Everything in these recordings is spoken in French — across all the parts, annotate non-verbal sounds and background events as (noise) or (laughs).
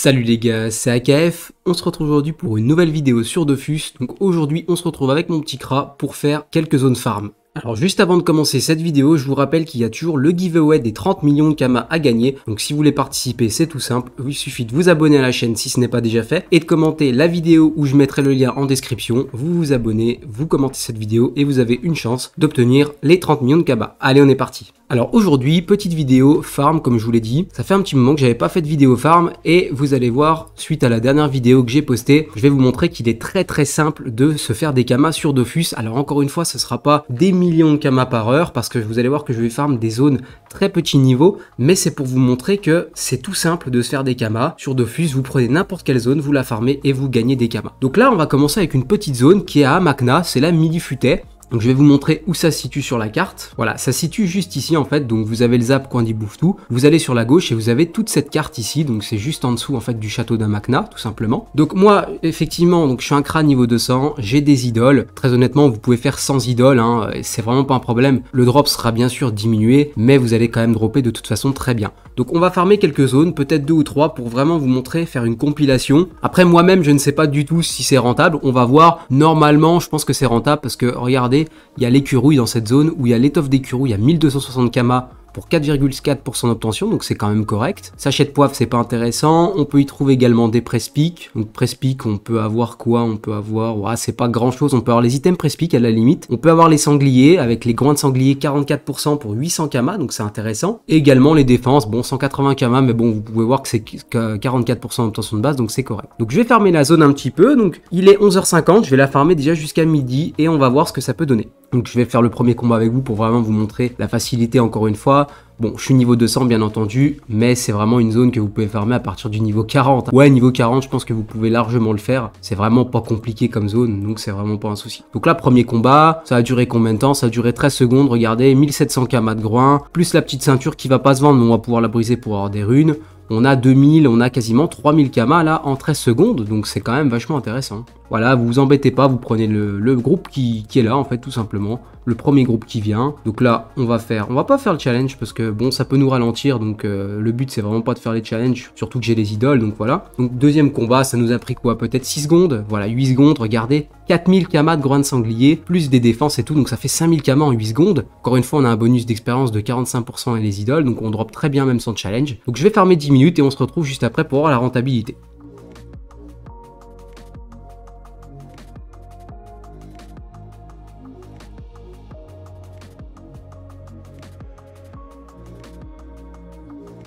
Salut les gars, c'est AKF, on se retrouve aujourd'hui pour une nouvelle vidéo sur Dofus. Donc aujourd'hui on se retrouve avec mon petit Kra pour faire quelques zones farm. Alors juste avant de commencer cette vidéo, je vous rappelle qu'il y a toujours le giveaway des 30 millions de Kama à gagner. Donc si vous voulez participer, c'est tout simple. Il suffit de vous abonner à la chaîne si ce n'est pas déjà fait et de commenter la vidéo où je mettrai le lien en description. Vous vous abonnez, vous commentez cette vidéo et vous avez une chance d'obtenir les 30 millions de Kama. Allez, on est parti. Alors aujourd'hui, petite vidéo farm comme je vous l'ai dit. Ça fait un petit moment que j'avais pas fait de vidéo farm et vous allez voir suite à la dernière vidéo que j'ai postée, je vais vous montrer qu'il est très très simple de se faire des kamas sur Dofus. Alors encore une fois, ce sera pas des millions de kamas par heure parce que vous allez voir que je vais farmer des zones très petits niveaux, mais c'est pour vous montrer que c'est tout simple de se faire des kamas. Sur Dofus, vous prenez n'importe quelle zone, vous la farmez et vous gagnez des kamas. Donc là, on va commencer avec une petite zone qui est à Amakna, c'est la Midi Futay donc je vais vous montrer où ça se situe sur la carte. Voilà, ça se situe juste ici en fait. Donc vous avez le Zap Coin tout. Vous allez sur la gauche et vous avez toute cette carte ici. Donc c'est juste en dessous en fait du château d'Amakna tout simplement. Donc moi effectivement donc je suis un crâne niveau 200. J'ai des idoles. Très honnêtement vous pouvez faire sans idoles. Hein. c'est vraiment pas un problème. Le drop sera bien sûr diminué mais vous allez quand même dropper de toute façon très bien. Donc on va farmer quelques zones, peut-être deux ou trois pour vraiment vous montrer, faire une compilation. Après moi-même je ne sais pas du tout si c'est rentable. On va voir. Normalement je pense que c'est rentable parce que regardez il y a l'écurouille dans cette zone où il y a l'étoffe d'écurouille à 1260 kama pour 4,4% d'obtention, donc c'est quand même correct. Sachet de poivre, c'est pas intéressant. On peut y trouver également des prespiques. Donc Prespic, on peut avoir quoi On peut avoir... Ouais, c'est pas grand chose, on peut avoir les items Prespic à la limite. On peut avoir les sangliers, avec les grands de sangliers 44% pour 800 kama, donc c'est intéressant. également les défenses, bon 180 kama, mais bon, vous pouvez voir que c'est 44% d'obtention de base, donc c'est correct. Donc je vais fermer la zone un petit peu, donc il est 11h50, je vais la farmer déjà jusqu'à midi, et on va voir ce que ça peut donner. Donc je vais faire le premier combat avec vous pour vraiment vous montrer la facilité encore une fois, Bon, je suis niveau 200 bien entendu, mais c'est vraiment une zone que vous pouvez farmer à partir du niveau 40. Hein. Ouais, niveau 40, je pense que vous pouvez largement le faire. C'est vraiment pas compliqué comme zone, donc c'est vraiment pas un souci. Donc là, premier combat, ça a duré combien de temps Ça a duré 13 secondes, regardez, 1700 km de groin, plus la petite ceinture qui va pas se vendre, mais on va pouvoir la briser pour avoir des runes. On a 2000, on a quasiment 3000 kamas là en 13 secondes, donc c'est quand même vachement intéressant. Voilà, vous vous embêtez pas, vous prenez le, groupe qui, est là en fait tout simplement, le premier groupe qui vient. Donc là, on va faire, on va pas faire le challenge parce que bon, ça peut nous ralentir. Donc euh, le but c'est vraiment pas de faire les challenges, surtout que j'ai les idoles. Donc voilà. Donc deuxième combat, ça nous a pris quoi Peut-être 6 secondes. Voilà, 8 secondes. Regardez, 4000 kamas de groin sanglier, plus des défenses et tout, donc ça fait 5000 kamas en 8 secondes. Encore une fois, on a un bonus d'expérience de 45% et les idoles, donc on drop très bien même sans challenge. Donc je vais fermer 10 minutes et on se retrouve juste après pour voir la rentabilité.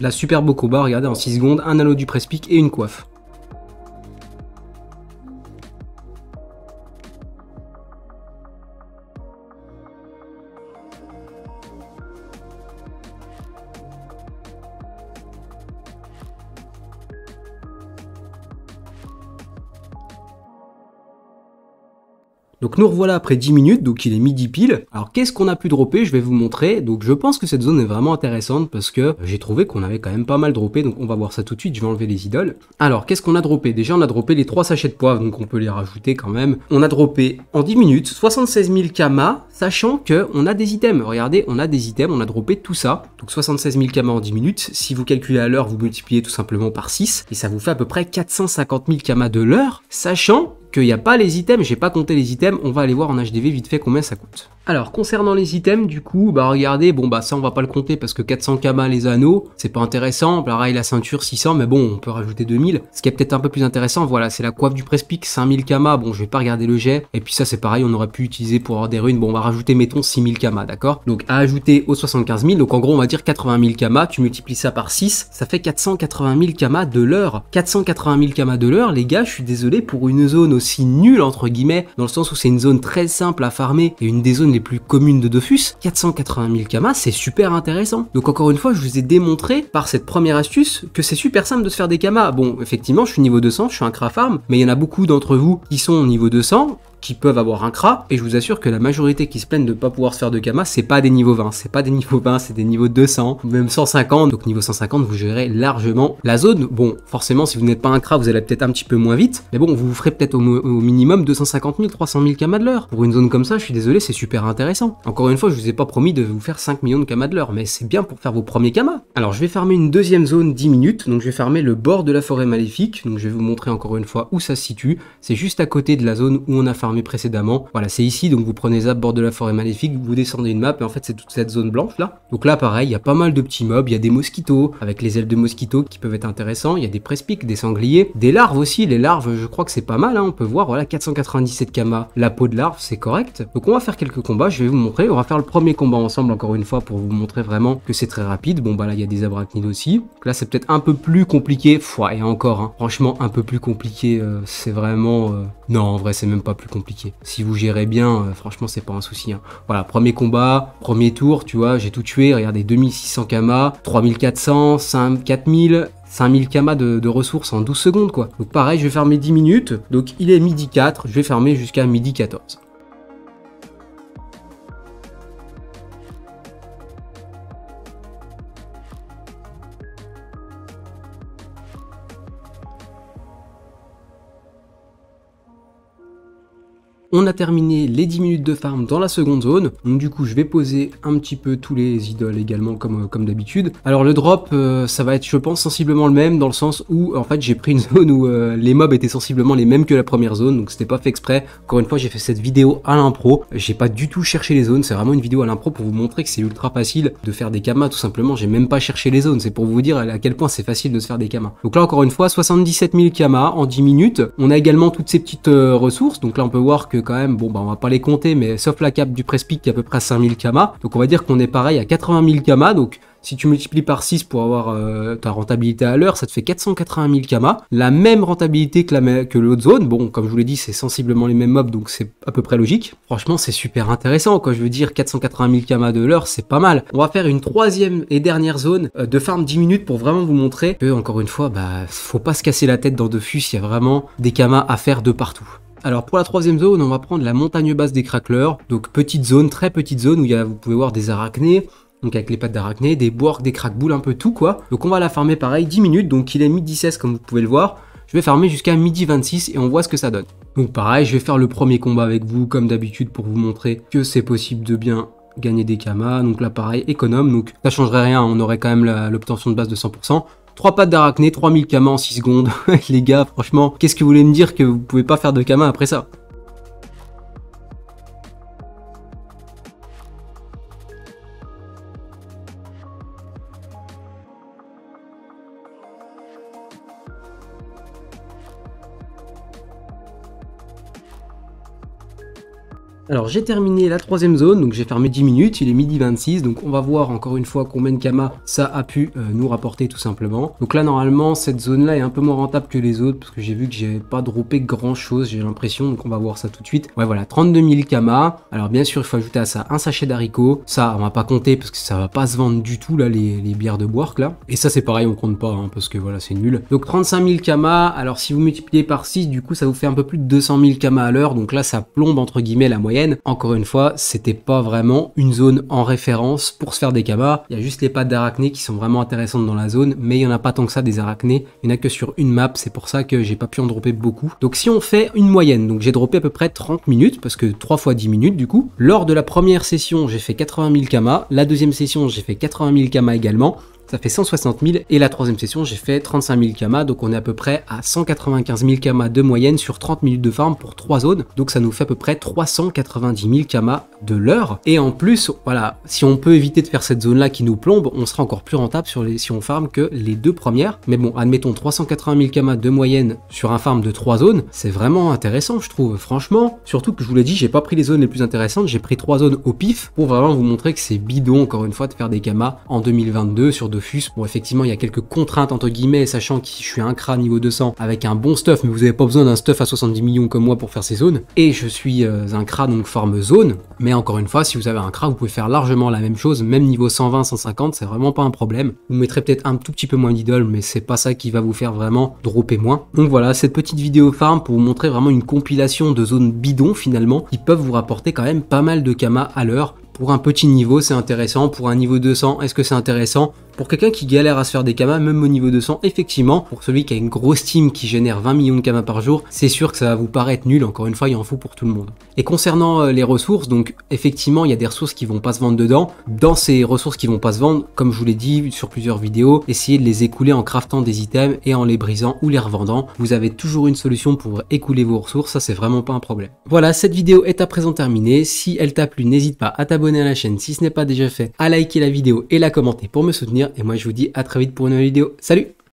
La superbe Bokoba, regardez, en 6 secondes, un anneau du Prespic et une coiffe. Donc nous revoilà après 10 minutes, donc il est midi pile. Alors qu'est-ce qu'on a pu dropper Je vais vous montrer. Donc je pense que cette zone est vraiment intéressante parce que j'ai trouvé qu'on avait quand même pas mal droppé. Donc on va voir ça tout de suite, je vais enlever les idoles. Alors qu'est-ce qu'on a droppé Déjà on a droppé les trois sachets de poivre, donc on peut les rajouter quand même. On a droppé en 10 minutes 76 000 kamas, sachant qu'on a des items. Regardez, on a des items, on a droppé tout ça. Donc 76 000 kamas en 10 minutes. Si vous calculez à l'heure, vous multipliez tout simplement par 6 et ça vous fait à peu près 450 000 kamas de l'heure, sachant qu'il n'y a pas les items, j'ai pas compté les items, on va aller voir en HDV vite fait combien ça coûte. Alors concernant les items du coup, bah regardez, bon bah ça on va pas le compter parce que 400 kama les anneaux, c'est pas intéressant, bah, pareil la ceinture 600 mais bon on peut rajouter 2000. Ce qui est peut-être un peu plus intéressant, voilà c'est la coiffe du Prespic 5000 kama, bon je vais pas regarder le jet, et puis ça c'est pareil on aurait pu utiliser pour avoir des runes, bon on va rajouter mettons 6000 kama d'accord Donc à ajouter aux 75 000, donc en gros on va dire 80 000 kama, tu multiplies ça par 6, ça fait 480 000 kama de l'heure. 480 000 kama de l'heure les gars je suis désolé pour une zone aussi nulle entre guillemets, dans le sens où c'est une zone très simple à farmer et une des zones les plus communes de Dofus, 480 000 kamas, c'est super intéressant. Donc encore une fois, je vous ai démontré par cette première astuce que c'est super simple de se faire des kamas. Bon, effectivement, je suis niveau 200, je suis un farm mais il y en a beaucoup d'entre vous qui sont au niveau 200 qui peuvent avoir un CRA, et je vous assure que la majorité qui se plaignent de ne pas pouvoir se faire de Kama, c'est pas des niveaux 20, c'est pas des niveaux 20, c'est des niveaux 200, même 150, donc niveau 150, vous gérez largement la zone. Bon, forcément, si vous n'êtes pas un CRA, vous allez peut-être un petit peu moins vite, mais bon, vous vous ferez peut-être au, minimum 250 000, 300 000 Kama de l'heure. Pour une zone comme ça, je suis désolé, c'est super intéressant. Encore une fois, je vous ai pas promis de vous faire 5 millions de Kama de l'heure, mais c'est bien pour faire vos premiers Kama. Alors, je vais fermer une deuxième zone 10 minutes, donc je vais fermer le bord de la forêt maléfique, donc je vais vous montrer encore une fois où ça se situe, c'est juste à côté de la zone où on a farmé précédemment. Voilà, c'est ici, donc vous prenez à bord de la forêt maléfique, vous descendez une map, et en fait c'est toute cette zone blanche là. Donc là, pareil, il y a pas mal de petits mobs, il y a des mosquitos, avec les ailes de mosquitos qui peuvent être intéressants, il y a des prespics, des sangliers, des larves aussi, les larves, je crois que c'est pas mal, hein. on peut voir, voilà, 497 kama, la peau de larve, c'est correct. Donc on va faire quelques combats, je vais vous montrer, on va faire le premier combat ensemble encore une fois pour vous montrer vraiment que c'est très rapide. Bon bah là, il y a des abracnides aussi. là, c'est peut-être un peu plus compliqué, Foi et encore, hein. franchement, un peu plus compliqué, euh, c'est vraiment... Euh, non, en vrai, c'est même pas plus compliqué. Si vous gérez bien, euh, franchement, c'est pas un souci. Hein. Voilà, premier combat, premier tour, tu vois, j'ai tout tué. Regardez, 2600 Kama, 3400, 5, 4000, 5000 kamas de, de, ressources en 12 secondes quoi. Donc pareil, je vais fermer 10 minutes. Donc il est midi 4, je vais fermer jusqu'à midi 14. On a terminé les 10 minutes de farm dans la seconde zone. Donc du coup, je vais poser un petit peu tous les idoles également comme, euh, comme d'habitude. Alors le drop, euh, ça va être je pense sensiblement le même dans le sens où en fait j'ai pris une (laughs) zone où euh, les mobs étaient sensiblement les mêmes que la première zone. Donc c'était pas fait exprès. Encore une fois, j'ai fait cette vidéo à l'impro. J'ai pas du tout cherché les zones. C'est vraiment une vidéo à l'impro pour vous montrer que c'est ultra facile de faire des kamas tout simplement. J'ai même pas cherché les zones. C'est pour vous dire à quel point c'est facile de se faire des kamas. Donc là encore une fois, 77 000 kamas en 10 minutes. On a également toutes ces petites ressources. Donc là on peut voir que quand même, bon, bah, on va pas les compter, mais sauf la cape du Prespic qui est à peu près 5000 Kama. Donc, on va dire qu'on est pareil à 80 000 Kama. Donc, si tu multiplies par 6 pour avoir euh, ta rentabilité à l'heure, ça te fait 480 000 Kama. La même rentabilité que, la, que l'autre zone. Bon, comme je vous l'ai dit, c'est sensiblement les mêmes mobs, donc c'est à peu près logique. Franchement, c'est super intéressant. Quoi. Je veux dire, 480 000 Kama de l'heure, c'est pas mal. On va faire une troisième et dernière zone euh, de farm 10 minutes pour vraiment vous montrer que, encore une fois, bah, faut pas se casser la tête dans fus, Il y a vraiment des kamas à faire de partout. Alors pour la troisième zone, on va prendre la montagne basse des crackleurs, donc petite zone, très petite zone où vous pouvez voir des arachnées, donc avec les pattes d'arachnées, des borgs, des crackboules, un peu tout quoi. Donc on va la farmer pareil, 10 minutes, donc il est midi 16 comme vous pouvez le voir. Je vais farmer jusqu'à midi 26 et on voit ce que ça donne. Donc pareil, je vais faire le premier combat avec vous comme d'habitude pour vous montrer que c'est possible de bien gagner des kamas. Donc là pareil, économe, donc ça changerait rien, on aurait quand même l'obtention de base de 100%. 3 pattes d'arachné, 3000 kamas en 6 secondes. (laughs) les gars, franchement, qu'est-ce que vous voulez me dire que vous pouvez pas faire de kamas après ça Alors j'ai terminé la troisième zone, donc j'ai fermé 10 minutes, il est midi 26, donc on va voir encore une fois combien de kamas ça a pu euh, nous rapporter tout simplement. Donc là normalement cette zone là est un peu moins rentable que les autres parce que j'ai vu que j'avais pas droppé grand chose, j'ai l'impression, donc on va voir ça tout de suite. Ouais voilà, 32 000 kamas, alors bien sûr il faut ajouter à ça un sachet d'haricots, ça on va pas compter parce que ça va pas se vendre du tout là les, bières de boire, là. Et ça c'est pareil on compte pas hein, parce que voilà c'est nul. Donc 35 000 kamas, alors si vous multipliez par 6 du coup ça vous fait un peu plus de 200 000 kamas à l'heure, donc là ça plombe entre guillemets la moitié encore une fois, c'était pas vraiment une zone en référence pour se faire des kamas, Il y a juste les pattes d'arachnées qui sont vraiment intéressantes dans la zone, mais il n'y en a pas tant que ça des arachnées. Il n'y en a que sur une map, c'est pour ça que j'ai pas pu en dropper beaucoup. Donc si on fait une moyenne, donc j'ai droppé à peu près 30 minutes, parce que 3 fois 10 minutes du coup. Lors de la première session, j'ai fait 80 000 kamas. La deuxième session, j'ai fait 80 000 kamas également ça fait 160 000. Et la troisième session, j'ai fait 35 000 kama, donc on est à peu près à 195 000 kama de moyenne sur 30 minutes de farm pour 3 zones. Donc ça nous fait à peu près 390 000 kama de l'heure. Et en plus, voilà, si on peut éviter de faire cette zone-là qui nous plombe, on sera encore plus rentable sur les, si on farm que les deux premières. Mais bon, admettons 380 000 kama de moyenne sur un farm de 3 zones, c'est vraiment intéressant, je trouve, franchement. Surtout que je vous l'ai dit, j'ai pas pris les zones les plus intéressantes, j'ai pris trois zones au pif pour vraiment vous montrer que c'est bidon, encore une fois, de faire des kamas en 2022 sur deux Bon, effectivement, il y a quelques contraintes entre guillemets, sachant que je suis un crâne niveau 200 avec un bon stuff, mais vous n'avez pas besoin d'un stuff à 70 millions comme moi pour faire ces zones. Et je suis euh, un cra donc forme zone, mais encore une fois, si vous avez un crâne, vous pouvez faire largement la même chose, même niveau 120, 150, c'est vraiment pas un problème. Vous mettrez peut-être un tout petit peu moins d'idoles, mais c'est pas ça qui va vous faire vraiment dropper moins. Donc voilà, cette petite vidéo farm pour vous montrer vraiment une compilation de zones bidon finalement, qui peuvent vous rapporter quand même pas mal de kamas à l'heure. Pour un petit niveau, c'est intéressant. Pour un niveau 200, est-ce que c'est intéressant pour quelqu'un qui galère à se faire des kamas, même au niveau 200, effectivement, pour celui qui a une grosse team qui génère 20 millions de kamas par jour, c'est sûr que ça va vous paraître nul, encore une fois, il y en faut pour tout le monde. Et concernant euh, les ressources, donc effectivement, il y a des ressources qui vont pas se vendre dedans. Dans ces ressources qui vont pas se vendre, comme je vous l'ai dit sur plusieurs vidéos, essayez de les écouler en craftant des items et en les brisant ou les revendant. Vous avez toujours une solution pour écouler vos ressources, ça c'est vraiment pas un problème. Voilà, cette vidéo est à présent terminée. Si elle t'a plu, n'hésite pas à t'abonner à la chaîne si ce n'est pas déjà fait, à liker la vidéo et la commenter pour me soutenir et moi, je vous dis à très vite pour une nouvelle vidéo. Salut